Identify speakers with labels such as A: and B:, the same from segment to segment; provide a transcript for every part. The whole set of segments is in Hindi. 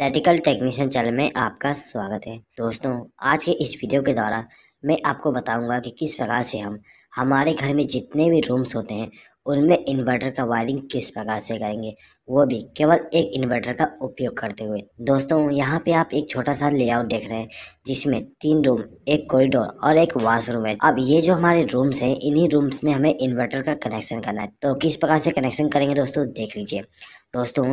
A: इलेक्ट्रिकल टेक्नीशियन चैनल में आपका स्वागत है दोस्तों आज के इस वीडियो के द्वारा मैं आपको बताऊंगा कि किस प्रकार से हम हमारे घर में जितने भी रूम्स होते हैं उनमें इन्वर्टर का वायरिंग किस प्रकार से करेंगे वो भी केवल एक इन्वर्टर का उपयोग करते हुए दोस्तों यहाँ पे आप एक छोटा सा लेआउट देख रहे हैं जिसमें तीन रूम एक कॉरिडोर और एक वॉशरूम है अब ये जो हमारे रूम्स हैं इन्हीं रूम्स में हमें इन्वर्टर का कनेक्शन करना है तो किस प्रकार से कनेक्शन करेंगे दोस्तों देख लीजिए दोस्तों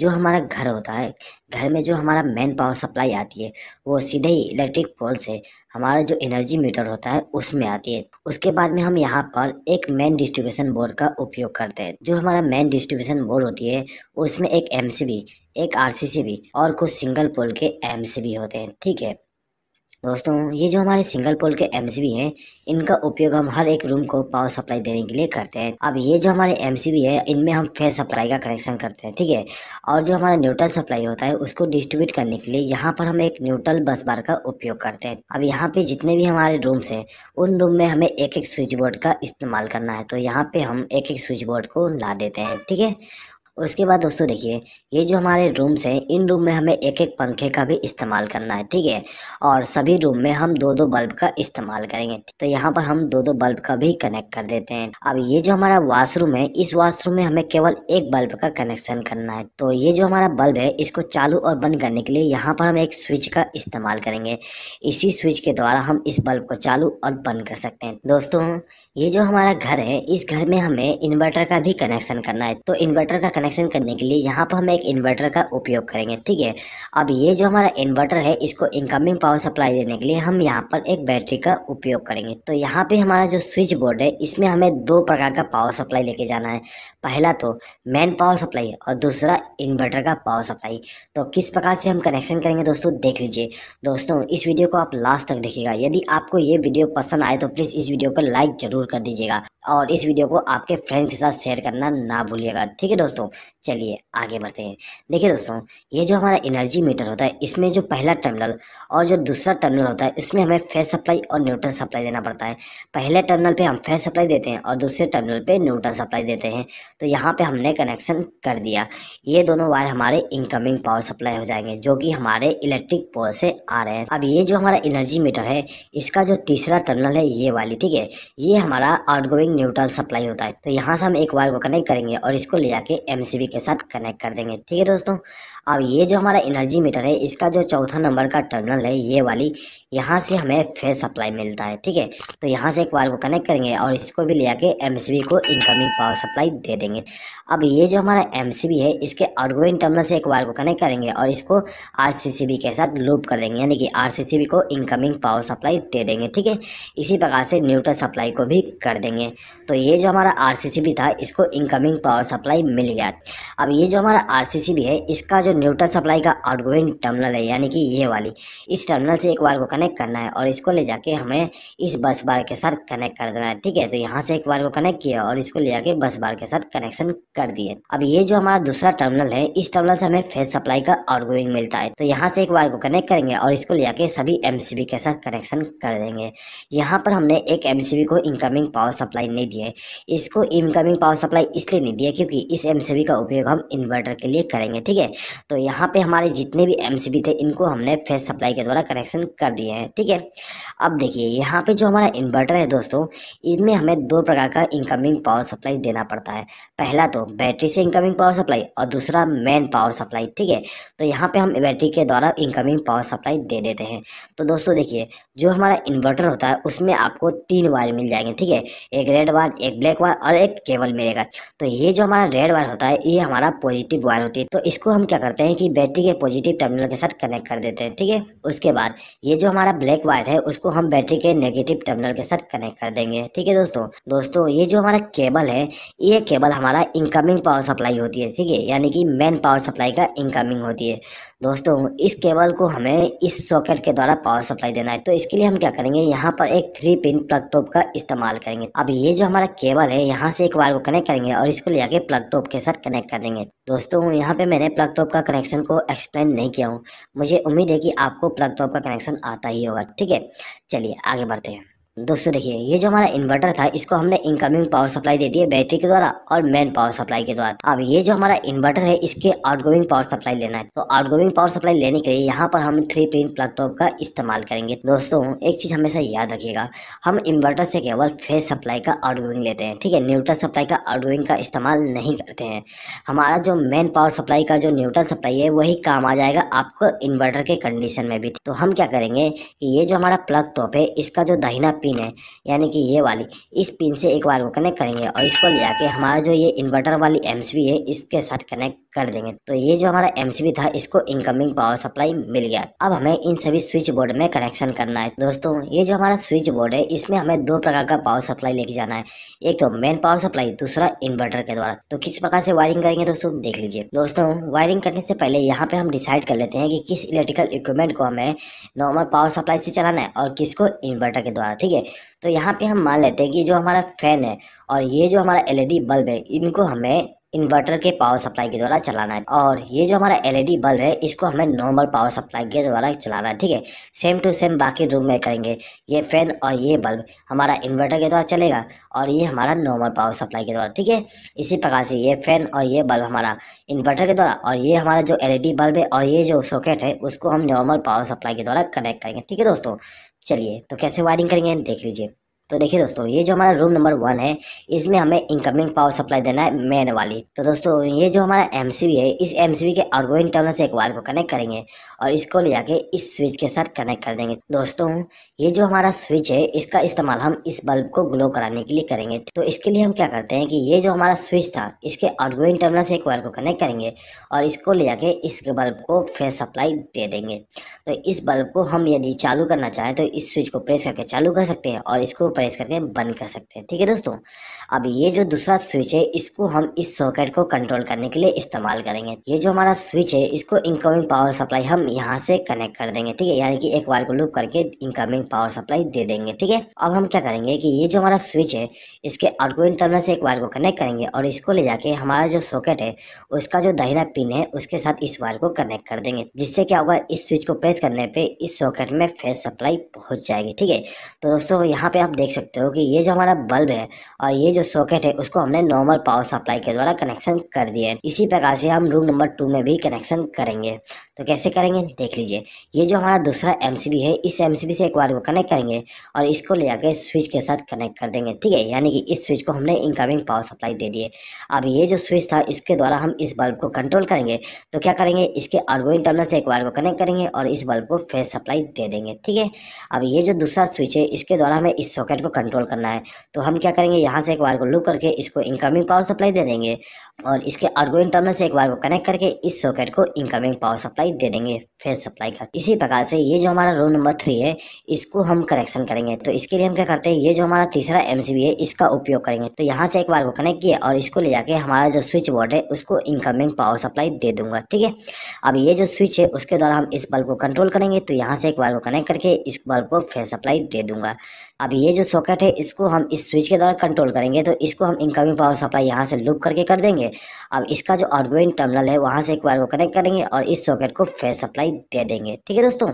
A: जो हमारा घर होता है घर में जो हमारा मेन पावर सप्लाई आती है वो सीधे ही इलेक्ट्रिक पोल से हमारा जो एनर्जी मीटर होता है उसमें आती है उसके बाद में हम यहाँ पर एक मेन डिस्ट्रीब्यूशन बोर्ड का उपयोग करते हैं जो हमारा मेन डिस्ट्रीब्यूशन बोर्ड होती है उसमें एक एम एक आर और कुछ सिंगल पोल के एम होते हैं ठीक है दोस्तों ये जो हमारे सिंगल पोल के एम हैं इनका उपयोग हम हर एक रूम को पावर सप्लाई देने के लिए करते हैं अब ये जो हमारे एम सी है इनमें हम फेस सप्लाई का कनेक्शन करते हैं ठीक है और जो हमारा न्यूट्रल सप्लाई होता है उसको डिस्ट्रीब्यूट करने के लिए यहाँ पर हम एक न्यूट्रल बस बार का उपयोग करते हैं अब यहाँ पे जितने भी हमारे रूम्स हैं उन रूम में हमें एक एक स्विच बोर्ड का इस्तेमाल करना है तो यहाँ पे हम एक एक स्विच बोर्ड को ला देते हैं ठीक है उसके बाद दोस्तों देखिए ये जो हमारे रूम्स हैं इन रूम में हमें एक एक पंखे का भी इस्तेमाल करना है ठीक है और सभी रूम में हम दो दो बल्ब का इस्तेमाल करेंगे तो यहाँ पर हम दो दो बल्ब का भी कनेक्ट कर देते हैं अब ये जो हमारा वाशरूम है इस वाशरूम में हमें केवल एक बल्ब का कनेक्शन करना है तो ये जो हमारा बल्ब है इसको चालू और बंद करने के लिए यहाँ पर हम एक स्विच का इस्तेमाल करेंगे इसी स्विच के द्वारा हम इस बल्ब को चालू और बंद कर सकते हैं दोस्तों ये जो हमारा घर है इस घर में हमें इन्वर्टर का भी कनेक्शन करना है तो इन्वर्टर का कनेक्शन करने के लिए यहाँ पर हम एक इन्वर्टर का उपयोग करेंगे ठीक है अब ये जो हमारा इन्वर्टर है इसको इनकमिंग पावर सप्लाई देने के लिए हम यहाँ पर एक बैटरी का उपयोग करेंगे तो यहाँ पर हमारा जो स्विच बोर्ड है इसमें हमें दो प्रकार का पावर सप्लाई लेके जाना है पहला तो मैन पावर सप्लाई और दूसरा इन्वर्टर का पावर सप्लाई तो किस प्रकार से हम कनेक्शन करेंगे दोस्तों देख लीजिए दोस्तों इस वीडियो को आप लास्ट तक देखिएगा यदि आपको ये वीडियो पसंद आए तो प्लीज़ इस वीडियो पर लाइक ज़रूर कर दीजिएगा और इस वीडियो को आपके फ्रेंड्स के साथ शेयर करना ना भूलिएगा ठीक है दोस्तों चलिए आगे बढ़ते हैं देखिए दोस्तों ये जो हमारा एनर्जी मीटर होता है इसमें जो पहला टर्मिनल और जो दूसरा टर्मिनल होता है इसमें हमें फेस सप्लाई और न्यूट्रल सप्लाई देना पड़ता है पहले टर्मिनल पर हम फेस सप्लाई देते हैं और दूसरे टर्मिनल पर न्यूट्रल सप्लाई देते हैं तो यहाँ पे हमने कनेक्शन कर दिया ये दोनों वायर हमारे इनकमिंग पावर सप्लाई हो जाएंगे जो कि हमारे इलेक्ट्रिक पोल से आ रहे हैं अब ये जो हमारा एनर्जी मीटर है इसका जो तीसरा टर्नल है ये वाली ठीक है ये हमारा आउटगोइंग न्यूट्रल सप्लाई होता है तो यहाँ से हम एक वायर को कनेक्ट करेंगे और इसको ले जाके एम के साथ कनेक्ट कर देंगे ठीक है दोस्तों अब ये जो हमारा एनर्जी मीटर है इसका जो चौथा नंबर का टर्मिनल है ये वाली यहाँ से हमें फेस सप्लाई मिलता है ठीक है तो यहाँ से एक बार को कनेक्ट करेंगे और इसको भी ले आके एम को इनकमिंग पावर सप्लाई दे देंगे अब ये जो हमारा एम है इसके आउटगोइंग टर्मिनल से एक वायर को कनेक्ट करेंगे और इसको आर के साथ लूप कर देंगे यानी कि आर को इनकमिंग पावर सप्लाई दे देंगे ठीक है इसी प्रकार से न्यूट्रल सप्लाई को भी कर देंगे तो ये जो हमारा आर था इसको इनकमिंग पावर सप्लाई मिल गया अब ये जो हमारा आर है इसका जो न्यूट्रल सप्लाई का आउटगोइंग टर्मिनल है यानी कि ये वाली इस टर्मिनल से एक वायर को कनेक्ट करना है और इसको ले जाके हमें इस बस बार के साथ कनेक्ट कर देना है ठीक है तो यहाँ से एक वायर को कनेक्ट किया और इसको ले जाके बस बार के साथ कनेक्शन कर दिए अब ये जो हमारा दूसरा टर्मिनल है इस टर्मिनल से हमें फेस सप्लाई का आउटगोइंग मिलता है तो यहाँ से एक वायर को कनेक्ट करेंगे और इसको ले जाके सभी एम के साथ कनेक्शन कर देंगे यहाँ पर हमने एक एम को इनकमिंग पावर सप्लाई नहीं दिया है इसको इनकमिंग पावर सप्लाई इसलिए नहीं दिया क्योंकि इस एम का उपयोग हम इन्वर्टर के लिए करेंगे ठीक है तो यहाँ पे हमारे जितने भी एम थे इनको हमने फेस सप्लाई के द्वारा कनेक्शन कर दिए हैं ठीक है अब देखिए यहाँ पे जो हमारा इन्वर्टर है दोस्तों इनमें हमें दो प्रकार का इनकमिंग पावर सप्लाई देना पड़ता है पहला तो बैटरी से इनकमिंग पावर सप्लाई और दूसरा मेन पावर सप्लाई ठीक है तो यहाँ पर हम बैटरी के द्वारा इनकमिंग पावर सप्लाई दे देते हैं तो दोस्तों देखिए जो हमारा इन्वर्टर होता है उसमें आपको तीन वायर मिल जाएंगे ठीक है एक रेड वायर एक ब्लैक वायर और एक केबल मिलेगा तो ये जो हमारा रेड वायर होता है ये हमारा पॉजिटिव वायर होती है तो इसको हम क्या करते हैं कि बैटरी के पॉजिटिव टर्मिनल के साथ कनेक्ट कर देते हैं ठीक है उसके बाद ये जो हमारा ब्लैक वायर है उसको हम बैटरी के नेगेटिव टर्मिनल के साथ कनेक्ट कर देंगे ठीक है दोस्तों दोस्तों ये जो हमारा केबल है ये केबल हमारा इनकमिंग पावर सप्लाई होती है ठीक है यानी कि मेन पावर सप्लाई का इनकमिंग होती है दोस्तों इस केबल को हमें इस सॉकेट के द्वारा पावर सप्लाई देना है तो इसके लिए हम क्या करेंगे यहाँ पर एक थ्री पिन प्लग टॉप का इस्तेमाल करेंगे अब ये जो हमारा केबल है यहाँ से एक वायर को कनेक्ट करेंगे और इसको ले जाके प्लग टॉप के साथ कनेक्ट कर देंगे दोस्तों यहाँ पे मैंने प्लग टॉप का कनेक्शन को एक्सप्लेन नहीं किया हूँ मुझे उम्मीद है कि आपको प्लग टॉप का कनेक्शन आता ही होगा ठीक है चलिए आगे बढ़ते हैं दोस्तों देखिए ये जो हमारा इन्वर्टर था इसको हमने इनकमिंग पावर सप्लाई दे दी है बैटरी के द्वारा और मेन पावर सप्लाई के द्वारा अब ये जो हमारा इन्वर्टर है इसके आउटगोइंग पावर सप्लाई लेना है तो आउटगोइंग पावर सप्लाई लेने के लिए यहाँ पर हम थ्री पिन प्लग टॉप का इस्तेमाल करेंगे दोस्तों एक चीज हमेशा याद रखिएगा हम इन्वर्टर से केवल फेस सप्लाई का आउट लेते हैं ठीक है न्यूट्रल सप्लाई का आउट का इस्तेमाल नहीं करते हैं हमारा जो मेन पावर सप्लाई का जो न्यूट्रल सप्लाई है वही काम आ जाएगा आपको इन्वर्टर के कंडीशन में भी तो हम क्या करेंगे कि ये जो हमारा प्लग टॉप है इसका जो दाहिना पिन है यानी कि ये वाली इस पिन से एक बार को कनेक्ट करेंगे और इसको ले जाके हमारा जो ये इन्वर्टर वाली एम है इसके साथ कनेक्ट कर देंगे तो ये जो हमारा एम था इसको इनकमिंग पावर सप्लाई मिल गया अब हमें इन सभी स्विच बोर्ड में कनेक्शन करना है दोस्तों ये जो हमारा स्विच बोर्ड है इसमें हमें दो प्रकार का पावर सप्लाई लेके जाना है एक तो मेन पावर सप्लाई दूसरा इन्वर्टर के द्वारा तो किस प्रकार से वायरिंग करेंगे दोस्तों देख लीजिए दोस्तों वायरिंग करने से पहले यहाँ पे हम डिसाइड कर लेते हैं कि किस इलेक्ट्रिकल इक्विपमेंट को हमें नॉर्मल पावर सप्लाई से चलाना है और किसको इन्वर्टर के द्वारा ठीक है है तो यहाँ पे हम मान लेते हैं कि जो हमारा फैन है और ये जो हमारा एलईडी बल्ब है इनको हमें इन्वर्टर के पावर सप्लाई के द्वारा चलाना है और ये जो हमारा एलईडी बल्ब e है इसको हमें नॉर्मल पावर सप्लाई के द्वारा चलाना है ठीक है सेम टू सेम बाकी रूम में करेंगे ये फैन और ये बल्ब हमारा इन्वर्टर के द्वारा चलेगा और ये हमारा नॉर्मल पावर सप्लाई के द्वारा ठीक है इसी प्रकार से ये फैन और ये बल्ब हमारा इन्वर्टर के द्वारा और ये हमारा जो एल बल्ब e है और ये जो सॉकेट है उसको हम नॉर्मल पावर सप्लाई के द्वारा कनेक्ट करेंगे ठीक है दोस्तों चलिए तो कैसे वायरिंग करेंगे देख लीजिए तो देखिए दोस्तों ये जो हमारा रूम नंबर वन है इसमें हमें इनकमिंग पावर सप्लाई देना है मेन वाली तो दोस्तों ये जो हमारा एम है इस एम के आउटगोइंग टर्मिनल से एक वायर को कनेक्ट करेंगे और इसको ले जाके इस स्विच के साथ कनेक्ट कर देंगे दोस्तों ये जो हमारा स्विच है इसका इस्तेमाल हम इस बल्ब को ग्लो कराने के लिए करेंगे तो इसके लिए हम क्या करते हैं कि ये जो हमारा स्विच था इसके आउटगोइंग टर्मिनल से एक वायर को कनेक्ट करेंगे और इसको ले जाके इस बल्ब को फेस सप्लाई दे देंगे तो इस बल्ब को हम यदि चालू करना चाहें तो इस स्विच को प्रेस करके चालू कर सकते हैं और इसको प्रेस करके बंद कर सकते हैं ठीक है दोस्तों अब ये जो दूसरा स्विच है इसको हम इस सॉकेट को कंट्रोल करने के लिए इस्तेमाल करेंगे ये जो हमारा स्विच है इसको इनकमिंग पावर सप्लाई हम यहाँ से कनेक्ट कर देंगे ठीक है यानी कि एक बार को लूप करके इनकमिंग पावर सप्लाई दे देंगे ठीक है अब हम क्या करेंगे कि ये जो हमारा स्विच है इसके आउटगोइंग टर्मिनल से एक वायर को कनेक्ट करेंगे और इसको ले जाके हमारा जो सॉकेट है उसका जो दाहिना पिन है उसके साथ इस वायर को कनेक्ट कर देंगे जिससे क्या होगा इस स्विच को प्रेस करने पे इस सॉकेट में फेस सप्लाई पहुंच जाएगी ठीक है तो दोस्तों यहाँ पे आप देख देख सकते हो कि ये जो हमारा बल्ब है और ये जो सॉकेट है उसको हमने नॉर्मल पावर सप्लाई के द्वारा कनेक्शन कर दिया है इसी प्रकार से हम रूम नंबर टू में भी कनेक्शन करेंगे तो कैसे करेंगे देख लीजिए ये जो हमारा दूसरा एम है इस एम से एक बार कनेक्ट करेंगे और इसको ले जाकर स्विच के साथ कनेक्ट कर देंगे ठीक है यानी कि इस स्विच को हमने इनकमिंग पावर सप्लाई दे दिए अब ये जो स्विच था इसके द्वारा हम इस बल्ब को कंट्रोल करेंगे तो क्या करेंगे इसके आउटगोइंग टर्मिनल से एक बार को कनेक्ट करेंगे और इस बल्ब को फेस सप्लाई दे देंगे ठीक है अब ये जो दूसरा स्विच है इसके द्वारा हमें इस सॉकेट करंट को कंट्रोल करना है तो हम क्या करेंगे यहाँ से एक वायर को लूप करके इसको इनकमिंग पावर सप्लाई दे देंगे और इसके आउटगोइंग टर्मिनल से एक वायर को कनेक्ट करके इस सॉकेट को इनकमिंग पावर सप्लाई दे देंगे फेस सप्लाई का इसी प्रकार से ये जो हमारा रोल नंबर थ्री है इसको हम कनेक्शन करेंगे तो इसके लिए हम क्या करते हैं ये जो हमारा तीसरा एम है इसका उपयोग करेंगे तो यहाँ से एक बार को कनेक्ट किया और इसको ले जाके हमारा जो स्विच बोर्ड है उसको इनकमिंग पावर सप्लाई दे दूंगा ठीक है अब ये जो स्विच है उसके द्वारा हम इस बल्ब को कंट्रोल करेंगे तो यहाँ से एक बार को कनेक्ट करके इस बल्ब को फेस सप्लाई दे दूंगा अब ये जो सॉकेट है इसको हम इस स्विच के द्वारा कंट्रोल करेंगे तो इसको हम इनकमिंग पावर सप्लाई यहाँ से लुप करके कर देंगे अब इसका जो आउटगोइंग टर्मिनल है वहाँ से एक बार वो कनेक्ट करेंगे और इस सॉकेट को फेस सप्लाई दे देंगे ठीक है दोस्तों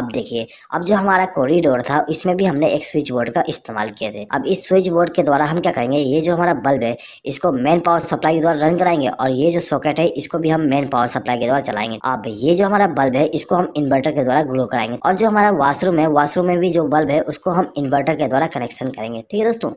A: अब देखिए अब जो हमारा कॉरिडोर था इसमें भी हमने एक स्विच बोर्ड का इस्तेमाल किया थे अब इस स्विच बोर्ड के द्वारा हम क्या करेंगे ये जो हमारा बल्ब है इसको मेन पावर सप्लाई के द्वारा रन कराएंगे और ये जो सॉकेट है इसको भी हम मेन पावर सप्लाई के द्वारा चलाएंगे अब ये जो हमारा बल्ब है इसको हम इन्वर्टर के द्वारा ग्लो कराएंगे और जो हमारा वाशरूम है वाशरूम में भी जो बल्ब है उसको हम इन्वर्टर के द्वारा कनेक्शन करेंगे ठीक है दोस्तों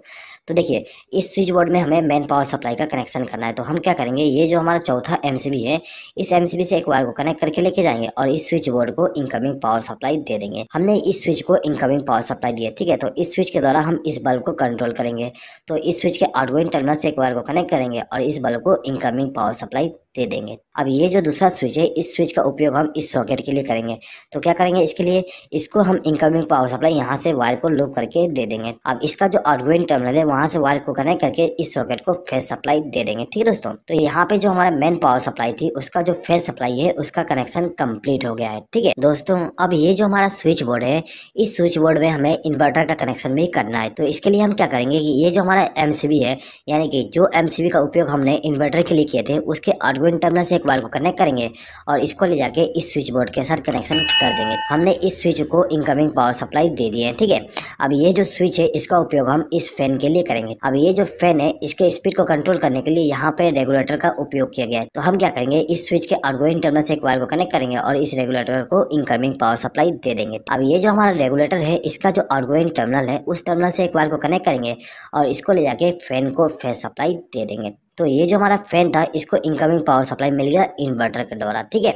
A: तो देखिए इस स्विच बोर्ड में हमें मेन पावर सप्लाई का कनेक्शन करना है तो हम क्या करेंगे ये जो हमारा चौथा एम है इस एम से एक वायर को कनेक्ट करके लेके जाएंगे और इस स्विच बोर्ड को इनकमिंग पावर सप्लाई दे देंगे हमने इस स्विच को इनकमिंग पावर सप्लाई दिया ठीक है तो इस स्विच के द्वारा हम इस बल्ब को कंट्रोल करेंगे तो इस स्विच के आउटगोइंग टर्मिनल से एक वायर को कनेक्ट करेंगे और इस बल्ब को इनकमिंग पावर सप्लाई दे देंगे अब ये जो दूसरा स्विच है इस स्विच का उपयोग हम इस सॉकेट के लिए करेंगे तो क्या करेंगे इसके लिए इसको हम इनकमिंग पावर सप्लाई यहाँ से वायर को लूप करके दे देंगे अब इसका जो आउटगोइंग टर्मिनल है वहाँ से वायर को कनेक्ट करके इस सॉकेट को फेस सप्लाई दे देंगे ठीक है दोस्तों तो यहाँ पे जो हमारा मेन पावर सप्लाई थी उसका जो फेस सप्लाई है उसका कनेक्शन कम्प्लीट हो गया है ठीक है दोस्तों अब ये जो हमारा स्विच बोर्ड है इस स्विच बोर्ड में हमें इन्वर्टर का कनेक्शन भी करना है तो इसके लिए हम क्या करेंगे की ये जो हमारा एम है यानी कि जो एम का उपयोग हमने इन्वर्टर के लिए किए थे उसके आउटगोइंग केबल टर्मिनल से एक वायर को कनेक्ट करेंगे और इसको ले जाके इस स्विच बोर्ड के साथ कनेक्शन कर देंगे हमने इस स्विच को इनकमिंग पावर सप्लाई दे दी है ठीक है अब ये जो स्विच है इसका उपयोग हम इस फैन के लिए करेंगे अब ये जो फैन है इसके स्पीड को कंट्रोल करने के लिए यहाँ पे रेगुलेटर का उपयोग किया गया है तो हम क्या करेंगे इस स्विच के आउटगोइंग टर्मिनल से एक वायर को कनेक्ट करेंगे और इस रेगुलेटर को इनकमिंग पावर सप्लाई दे देंगे अब ये जो हमारा रेगुलेटर है इसका जो आउटगोइंग टर्मिनल है उस टर्मिनल से एक वायर को कनेक्ट करेंगे और इसको ले जाके फैन को फैन सप्लाई दे देंगे तो ये जो हमारा फैन था इसको इनकमिंग पावर सप्लाई मिल गया इन्वर्टर के द्वारा ठीक है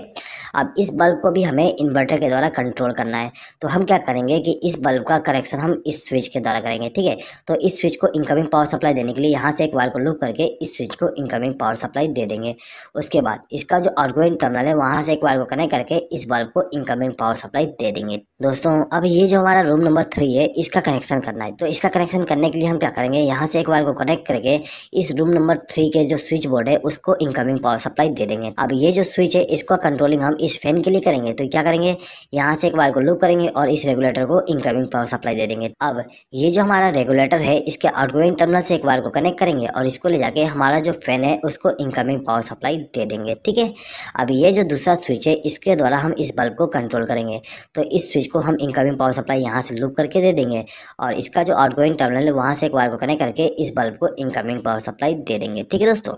A: अब इस बल्ब को भी हमें इन्वर्टर के द्वारा कंट्रोल करना है तो हम क्या करेंगे कि इस बल्ब का कनेक्शन हम इस स्विच के द्वारा करेंगे ठीक है तो इस स्विच को इनकमिंग पावर सप्लाई देने के लिए यहाँ से एक वायर को लूप करके इस स्विच को इनकमिंग पावर सप्लाई दे देंगे उसके बाद इसका जो आउटगोइंग टर्मिनल है वहाँ से एक वायर को कनेक्ट करके इस बल्ब को इनकमिंग पावर सप्लाई दे देंगे दोस्तों अब ये जो हमारा रूम नंबर थ्री है इसका कनेक्शन करना है तो इसका कनेक्शन करने के लिए हम क्या करेंगे यहाँ से एक वायर को कनेक्ट करके इस रूम नंबर थ्री के जो स्विच बोर्ड है उसको इनकमिंग पावर सप्लाई दे देंगे अब ये जो स्विच है इसको कंट्रोलिंग हम इस फैन के लिए करेंगे तो क्या करेंगे यहाँ से एक बार को लूप करेंगे और इस रेगुलेटर को इनकमिंग पावर सप्लाई दे देंगे अब ये जो हमारा रेगुलेटर है इसके आउटगोइंग टर्मिनल से एक बार को कनेक्ट करेंगे और इसको ले जाके हमारा जो फैन है उसको इनकमिंग पावर सप्लाई दे देंगे ठीक है अब ये जो दूसरा स्विच है इसके द्वारा हम इस बल्ब को कंट्रोल करेंगे तो इस स्विच को हम इनकमिंग पावर सप्लाई यहाँ से लूप करके दे देंगे और इसका जो आउटगोइंग टर्मिनल है वहाँ से एक बार को कनेक्ट करके इस बल्ब को इनकमिंग पावर सप्लाई दे देंगे ठीक ठीक है दोस्तों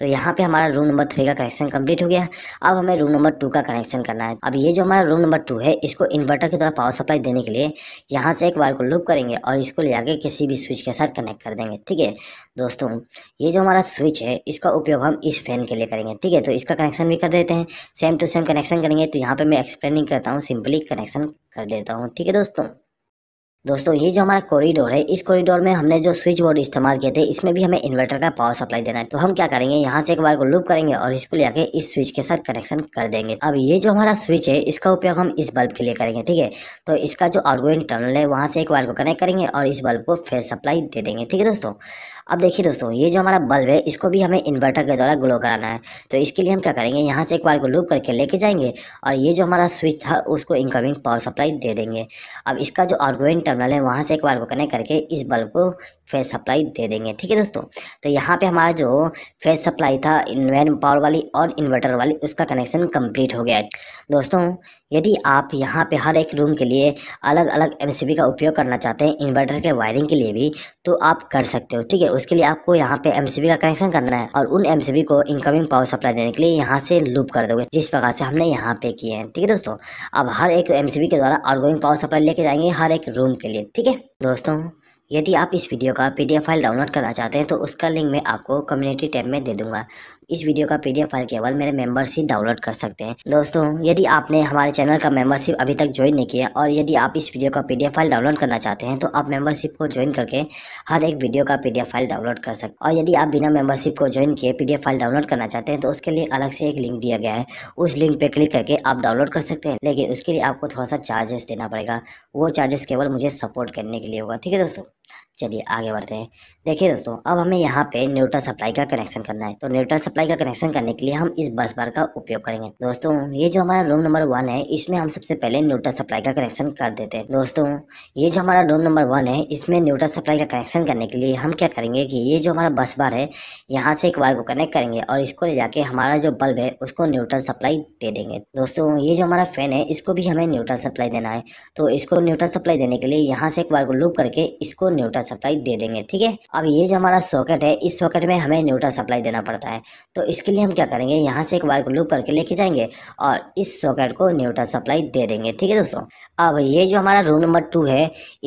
A: तो यहाँ पे हमारा रूम नंबर थ्री का कनेक्शन कंप्लीट हो गया अब हमें रूम नंबर टू का कनेक्शन करना है अब ये जो हमारा रूम नंबर टू है इसको इन्वर्टर की तरफ पावर सप्लाई देने के लिए यहाँ से एक बार को लूप करेंगे और इसको ले जाकर किसी भी स्विच के साथ कनेक्ट कर देंगे ठीक है दोस्तों ये जो हमारा स्विच है इसका उपयोग हम इस फैन के लिए करेंगे ठीक है तो इसका कनेक्शन भी कर देते हैं सेम टू सेम कनेक्शन करेंगे तो यहाँ पर मैं एक्सप्लेनिंग करता हूँ सिंपली कनेक्शन कर देता हूँ ठीक है दोस्तों दोस्तों ये जो हमारा कॉरिडोर है इस कॉरिडोर में हमने जो स्विच बोर्ड इस्तेमाल किए थे इसमें भी हमें इन्वर्टर का पावर सप्लाई देना है तो हम क्या करेंगे यहाँ से एक बार को लूप करेंगे और इसको आके इस स्विच के साथ कनेक्शन कर देंगे अब ये जो हमारा स्विच है इसका उपयोग हम इस बल्ब के लिए करेंगे ठीक है तो इसका जो आउटगोइंग टनल है वहाँ से एक बार को कनेक्ट करेंगे और इस बल्ब को फेस सप्लाई दे देंगे ठीक है दोस्तों अब देखिए दोस्तों ये जो हमारा बल्ब है इसको भी हमें इन्वर्टर के द्वारा ग्लो कराना है तो इसके लिए हम क्या करेंगे यहाँ से एक बार को लूप करके लेके जाएंगे और ये जो हमारा स्विच था उसको इनकमिंग पावर सप्लाई दे देंगे अब इसका जो आउटगोइंग टर्मिनल है वहाँ से एक बार को कनेक्ट करके इस बल्ब को फ्रेश सप्लाई दे देंगे ठीक है दोस्तों तो यहाँ पे हमारा जो फ्रेश सप्लाई था इन्वेन पावर वाली और इन्वर्टर वाली उसका कनेक्शन कंप्लीट हो गया है दोस्तों यदि आप यहाँ पे हर एक रूम के लिए अलग अलग एम का उपयोग करना चाहते हैं इन्वर्टर के वायरिंग के लिए भी तो आप कर सकते हो ठीक है उसके लिए आपको यहाँ पे एम का कनेक्शन करना है और उन एम को इनकमिंग पावर सप्लाई देने के लिए यहाँ से लूप कर दोगे जिस प्रकार से हमने यहाँ पे किए हैं ठीक है दोस्तों अब हर एक एम के द्वारा आउट पावर सप्लाई लेके जाएंगे हर एक रूम के लिए ठीक है दोस्तों यदि आप इस वीडियो का पीडीएफ फाइल डाउनलोड करना चाहते हैं तो उसका लिंक मैं आपको कम्युनिटी टैब में दे दूंगा इस वीडियो का पीडीएफ फाइल केवल मेरे मेंबर्स ही डाउनलोड कर सकते हैं दोस्तों यदि आपने हमारे चैनल का मेंबरशिप अभी तक ज्वाइन नहीं किया और यदि आप इस वीडियो का पीडीएफ फाइल डाउनलोड करना चाहते हैं तो आप मेंबरशिप को ज्वाइन करके हर एक वीडियो का पीडीएफ फाइल डाउनलोड कर सकते और यदि आप बिना मेंबरशिप को ज्वाइन किए पी फाइल डाउनलोड करना चाहते हैं तो उसके लिए अलग से एक लिंक दिया गया है उस लिंक पर क्लिक करके आप डाउनलोड कर सकते हैं लेकिन उसके लिए आपको थोड़ा सा चार्जेस देना पड़ेगा वो चार्जेस केवल मुझे सपोर्ट करने के लिए होगा ठीक है दोस्तों चलिए आगे बढ़ते हैं देखिए दोस्तों अब हमें यहाँ पे न्यूट्रल सप्लाई का कनेक्शन करना है तो न्यूट्रल सप्लाई का कनेक्शन करने के लिए हम इस बस बार का उपयोग करेंगे दोस्तों ये जो हमारा रूम नंबर वन है इसमें हम सबसे पहले न्यूट्रल सप्लाई का कनेक्शन कर देते हैं दोस्तों ये जो हमारा रूम नंबर वन है इसमें न्यूट्रल सप्लाई का कनेक्शन करने के लिए हम क्या करेंगे कि ये जो हमारा बस बार है यहाँ से एक वायर को कनेक्ट करेंगे और इसको ले जाके हमारा जो बल्ब है उसको न्यूट्रल सप्लाई दे देंगे दोस्तों ये जो हमारा फैन है इसको भी हमें न्यूट्रल सप्लाई देना है तो इसको न्यूट्रल सप्लाई देने के लिए यहाँ से एक वायर को लूप करके इसको न्यूट्रल सप्लाई दे देंगे ठीक है अब ये जो हमारा सॉकेट है इस सॉकेट में हमें न्यूट्रल सप्लाई देना पड़ता है तो इसके लिए हम क्या करेंगे यहाँ से एक बार को लूप करके लेके जाएंगे और इस सॉकेट को न्यूट्रल सप्लाई दे देंगे ठीक है दोस्तों अब ये जो हमारा रूम नंबर टू है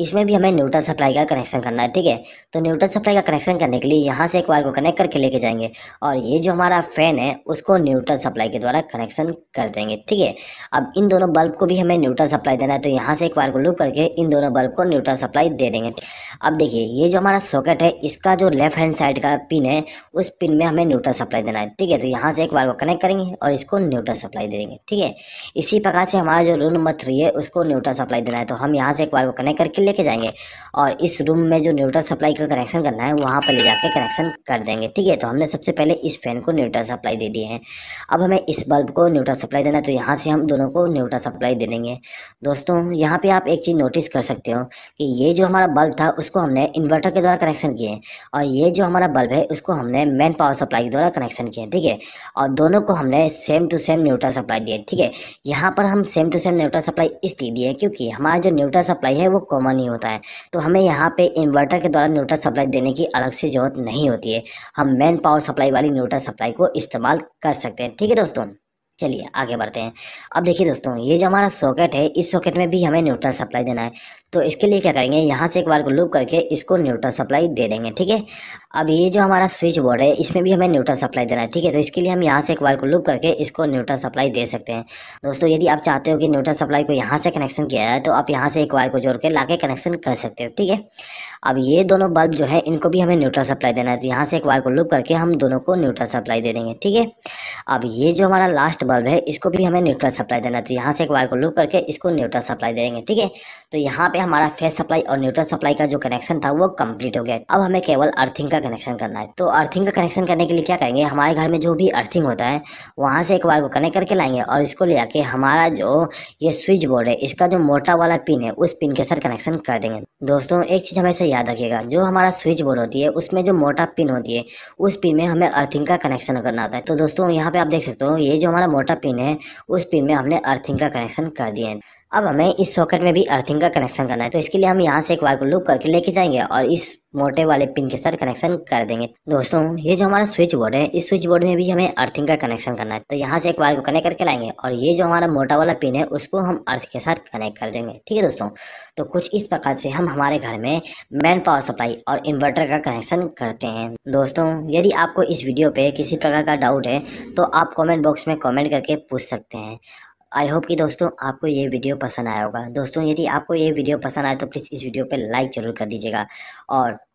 A: इसमें भी हमें न्यूट्रल सप्लाई का कनेक्शन करना है ठीक है तो न्यूट्रल सप्लाई का कनेक्शन करने के लिए यहाँ से एक बार को कनेक्ट करके लेके जाएंगे और ये जो हमारा फैन है उसको न्यूट्रल सप्लाई के द्वारा कनेक्शन कर देंगे ठीक है अब इन दोनों बल्ब को भी हमें न्यूट्रल सप्लाई देना है तो यहाँ से एक बार को लूप करके इन दोनों बल्ब को न्यूट्रल सप्लाई दे देंगे अब देखिए देखिए ये जो हमारा सॉकेट है इसका जो लेफ्ट हैंड साइड का पिन है उस पिन में हमें न्यूट्रल सप्लाई देना है ठीक है तो यहाँ से एक बार को कनेक्ट करेंगे और इसको न्यूट्रल सप्लाई दे देंगे ठीक है इसी प्रकार से हमारा जो रूम नंबर थ्री है उसको न्यूट्रल सप्लाई देना है तो हम यहाँ से एक बार को कनेक्ट करके लेके जाएंगे और इस रूम में जो न्यूट्रल सप्लाई का कनेक्शन करना है वहाँ पर ले जाकर कनेक्शन कर देंगे ठीक है तो हमने सबसे पहले इस फैन को न्यूट्रल सप्लाई दे दिए हैं अब हमें इस बल्ब को न्यूट्रल सप्लाई देना है तो यहाँ से हम दोनों को न्यूट्रल सप्लाई दे देंगे दोस्तों यहाँ पर आप एक चीज़ नोटिस कर सकते हो कि ये जो हमारा बल्ब था उसको हमने हमने इन्वर्टर के द्वारा कनेक्शन किए हैं और ये जो हमारा बल्ब है उसको हमने मेन पावर सप्लाई के द्वारा कनेक्शन किए हैं ठीक है और दोनों को हमने same to same neutral supply दिए ठीक है यहाँ पर हम same to same neutral supply इसलिए दिए क्योंकि हमारा जो न्यूट्रल सप्लाई है वो कॉमन ही होता है तो हमें यहाँ पर इन्वर्टर के द्वारा न्यूट्रल सप्लाई देने की अलग से जरूरत नहीं होती है हम मेन पावर सप्लाई वाली न्यूट्रल सप्लाई को इस्तेमाल कर सकते हैं ठीक है दोस्तों चलिए आगे बढ़ते हैं अब देखिए दोस्तों ये जो हमारा सॉकेट है इस सॉकेट में भी हमें न्यूट्रल सप्लाई देना है तो इसके लिए क्या करेंगे यहाँ से एक बार को लूप करके इसको न्यूट्रल सप्लाई दे देंगे ठीक है अब ये जो हमारा स्विच बोर्ड है इसमें भी हमें न्यूट्रल सप्लाई देना है ठीक है तो इसके लिए हम यहाँ से एक बार को लूप करके इसको न्यूट्रल सप्लाई दे सकते हैं दोस्तों यदि आप चाहते हो कि न्यूट्रल सप्लाई को यहाँ से कनेक्शन किया जाए तो आप यहाँ से एक वायर को जोड़ के ला के कनेक्शन कर सकते हो ठीक है अब ये दोनों बल्ब जो है इनको भी हमें न्यूट्रल सप्लाई देना है तो यहाँ से एक वायर को लूप करके हम दोनों को न्यूट्रल सप्लाई दे देंगे ठीक है अब ये जो हमारा लास्ट बल्ब है इसको भी हमें न्यूट्रल सप्लाई देना है तो यहाँ से एक वायर को लूप करके इसको न्यूट्रल सप्लाई देंगे ठीक है तो यहाँ पर हमारा फेस सप्लाई और न्यूट्रल सप्लाई का जो कनेक्शन था वो कंप्लीट हो गया अब हमें केवल अर्थिंग का कनेक्शन करना है तो अर्थिंग का कनेक्शन करने के लिए क्या करेंगे हमारे घर में जो भी अर्थिंग होता है वहाँ से एक वायर को कनेक्ट करके लाएंगे और इसको ले आके हमारा जो ये स्विच बोर्ड है इसका जो मोटा वाला पिन है उस पिन के साथ कनेक्शन कर देंगे दोस्तों एक चीज़ हमेशा याद रखिएगा जो हमारा स्विच बोर्ड होती है उसमें जो मोटा पिन होती है उस पिन में हमें अर्थिंग का कनेक्शन करना होता है तो दोस्तों यहाँ पे आप देख सकते हो ये जो हमारा मोटा पिन है उस पिन में हमने अर्थिंग का कनेक्शन कर दिया है अब हमें इस सॉकेट में भी अर्थिंग का कनेक्शन करना है तो इसके लिए हम यहाँ से एक वायर को लूप करके लेके जाएंगे और इस मोटे वाले पिन के साथ कनेक्शन कर देंगे दोस्तों ये जो हमारा स्विच बोर्ड है इस स्विच बोर्ड में भी हमें अर्थिंग का कनेक्शन करना है तो यहाँ से एक वायर को कनेक्ट करके लाएंगे और ये जो हमारा मोटा वाला पिन है उसको हम अर्थ के साथ कनेक्ट कर देंगे ठीक है दोस्तों तो कुछ इस प्रकार से हम हमारे घर में मैन पावर सप्लाई और इन्वर्टर का कनेक्शन करते हैं दोस्तों यदि आपको इस वीडियो पे किसी प्रकार का डाउट है तो आप कॉमेंट बॉक्स में कॉमेंट करके पूछ सकते हैं आई होप कि दोस्तों आपको ये वीडियो पसंद आया होगा दोस्तों यदि आपको ये वीडियो पसंद आए तो प्लीज़ इस वीडियो पर लाइक ज़रूर कर दीजिएगा और